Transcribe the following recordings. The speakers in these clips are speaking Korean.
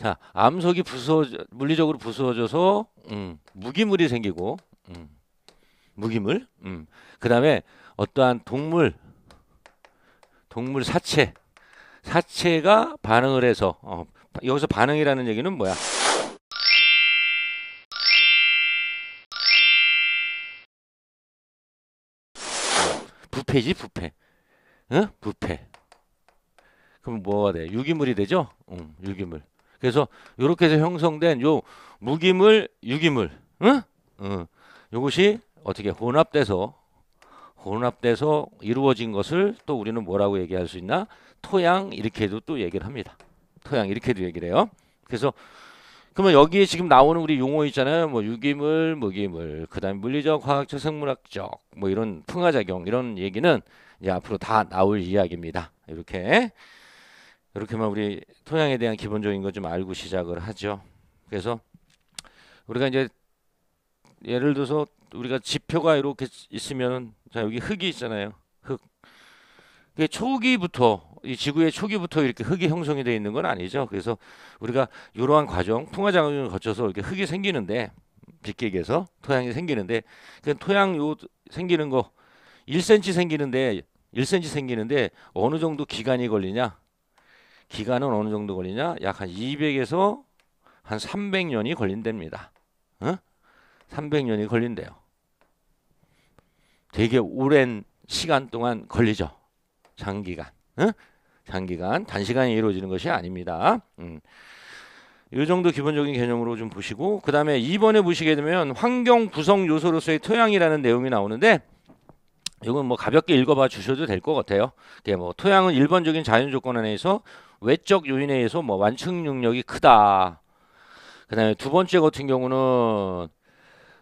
자, 암석이 부서 물리적으로 부서져서 음, 무기물이 생기고 음, 무기물. 음. 그다음에 어떠한 동물 동물 사체 사체가 반응을 해서 어, 여기서 반응이라는 얘기는 뭐야? 부패지 부패. 응? 부패. 그럼 뭐가 돼? 유기물이 되죠? 응, 유기물. 그래서 이렇게 해서 형성된 요 무기물, 유기물, 응? 응. 요것이 어떻게 혼합돼서 혼합돼서 이루어진 것을 또 우리는 뭐라고 얘기할 수 있나? 토양 이렇게도 또 얘기를 합니다. 토양 이렇게도 얘기를 해요. 그래서 그러면 여기에 지금 나오는 우리 용어 있잖아요. 뭐 유기물, 무기물, 그다음 물리적, 화학적, 생물학적 뭐 이런 풍화작용 이런 얘기는 이제 앞으로 다 나올 이야기입니다. 이렇게 이렇게만 우리 토양에 대한 기본적인 거 좀 알고 시작을 하죠. 그래서 우리가 이제 예를 들어서 우리가 지표가 이렇게 있으면 자 여기 흙이 있잖아요. 흙. 그게 초기부터 이 지구의 초기부터 이렇게 흙이 형성이 되어 있는 건 아니죠. 그래서 우리가 이러한 과정, 풍화 작용을 거쳐서 이렇게 흙이 생기는데 빗객에서 토양이 생기는데 그 토양 요 생기는 거 1cm 생기는데 1cm 생기는데 어느 정도 기간이 걸리냐? 기간은 어느 정도 걸리냐? 약 한 200에서 한 300년이 걸린답니다. 어? 300년이 걸린대요. 되게 오랜 시간 동안 걸리죠. 장기간. 어? 장기간 단시간에 이루어지는 것이 아닙니다. 음. 이 정도 기본적인 개념으로 좀 보시고 그 다음에 2번에 보시게 되면 환경 구성 요소로서의 토양이라는 내용이 나오는데 이건 뭐 가볍게 읽어봐 주셔도 될 것 같아요. 뭐 토양은 일반적인 자연 조건 안에서 외적 요인에 의해서 뭐 완충 능력이 크다. 그다음에 두 번째 같은 경우는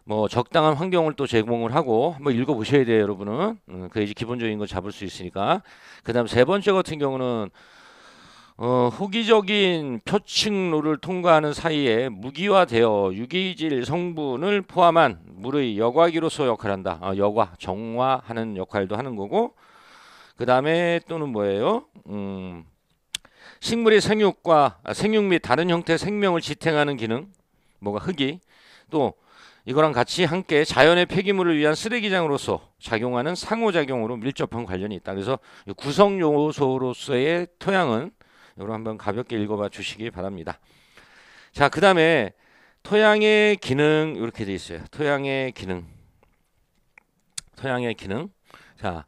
뭐 적당한 환경을 또 제공을 하고 한번 읽어 보셔야 돼요, 여러분은. 음, 그 이제 기본적인 거 잡을 수 있으니까. 그다음 세 번째 같은 경우는 어, 후기적인 표층로를 통과하는 사이에 무기화되어 유기질 성분을 포함한 물의 여과기로서 역할한다. 을 아, 어, 여과, 정화하는 역할도 하는 거고, 그 다음에 또는 뭐예요? 음, 식물의 생육과 아, 생육 및 다른 형태의 생명을 지탱하는 기능, 뭐가 흙이 또 이거랑 같이 함께 자연의 폐기물을 위한 쓰레기장으로서 작용하는 상호작용으로 밀접한 관련이 있다. 그래서 구성 요소로서의 토양은 이걸 한번 가볍게 읽어봐 주시기 바랍니다. 자, 그 다음에 토양의 기능 이렇게 돼 있어요. 토양의 기능, 토양의 기능. 자,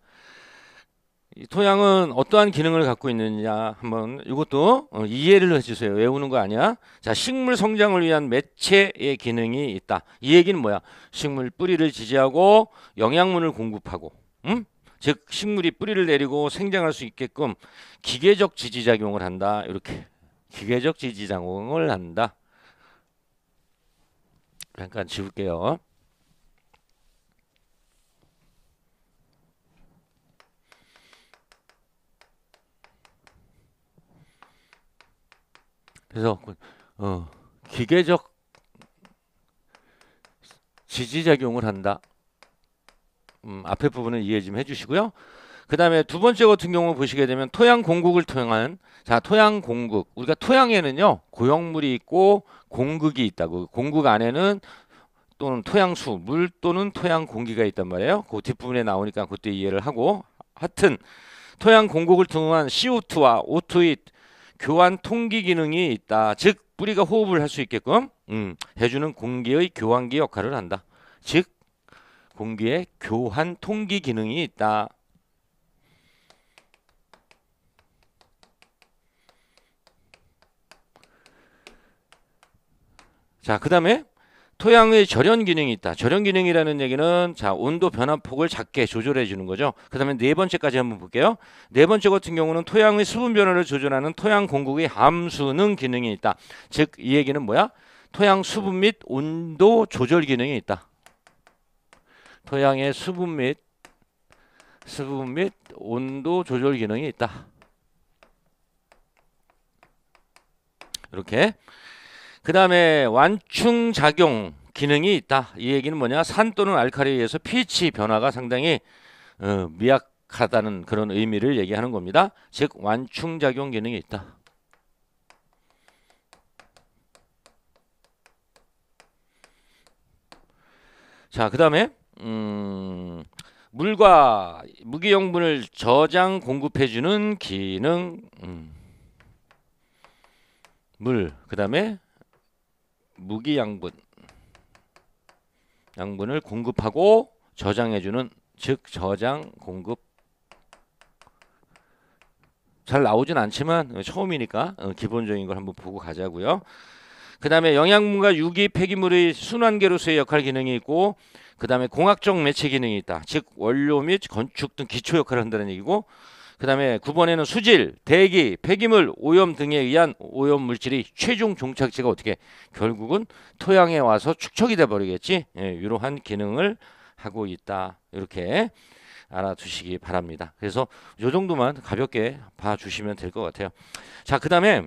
이 토양은 어떠한 기능을 갖고 있느냐 한번 이것도 어, 이해를 해주세요. 외우는 거 아니야? 자, 식물 성장을 위한 매체의 기능이 있다. 이 얘기는 뭐야? 식물 뿌리를 지지하고 영양분을 공급하고, 음? 즉 식물이 뿌리를 내리고 생장할 수 있게끔 기계적 지지작용을 한다. 이렇게 기계적 지지작용을 한다. 잠깐 지울게요. 그래서 그, 어, 기계적 지지작용을 한다. 음, 앞에 부분은 이해 좀 해주시고요. 그 다음에 두 번째 같은 경우 보시게 되면 토양 공국을 통한 자 토양 공국 우리가 토양에는요 고형물이 있고 공국이 있다고 그 공국 안에는 또는 토양수 물 또는 토양 공기가 있단 말이에요 그 뒷부분에 나오니까 그때 이해를 하고 하여튼 토양 공국을 통한 CO2와 O2의 교환 통기 기능이 있다. 즉 뿌리가 호흡을 할 수 있게끔 음, 해주는 공기의 교환기 역할을 한다. 즉 공기의 교환 통기 기능이 있다. 자, 그 다음에 토양의 절연 기능이 있다. 절연 기능이라는 얘기는 자 온도 변화폭을 작게 조절해 주는 거죠. 그다음에 네 번째까지 한번 볼게요. 네 번째 같은 경우는 토양의 수분 변화를 조절하는 토양 공국의 함수능 기능이 있다. 즉 이 얘기는 뭐야? 토양 수분 및 온도 조절 기능이 있다. 토양의 수분 및 수분 및 온도 조절 기능이 있다. 이렇게 그 다음에 완충작용 기능이 있다. 이 얘기는 뭐냐? 산 또는 알칼리에 서 pH 변화가 상당히 어, 미약하다는 그런 의미를 얘기하는 겁니다. 즉 완충작용 기능이 있다. 자, 그 다음에 음, 물과 무기용분을 저장 공급해주는 기능 음, 물, 그 다음에 무기 양분 양분을 공급하고 저장해주는 즉 저장 공급 잘 나오진 않지만 처음이니까 어, 기본적인 걸 한번 보고 가자고요. 그 다음에 영양분과 유기 폐기물의 순환계로서의 역할 기능이 있고 그 다음에 공학적 매체 기능이 있다. 즉 원료 및 건축 등 기초 역할을 한다는 얘기고 그 다음에 9번에는 수질, 대기, 폐기물, 오염 등에 의한 오염 물질이 최종 종착지가 어떻게 결국은 토양에 와서 축적이 돼 버리겠지. 예, 이러한 기능을 하고 있다. 이렇게 알아두시기 바랍니다. 그래서 요 정도만 가볍게 봐주시면 될 것 같아요. 자, 그 다음에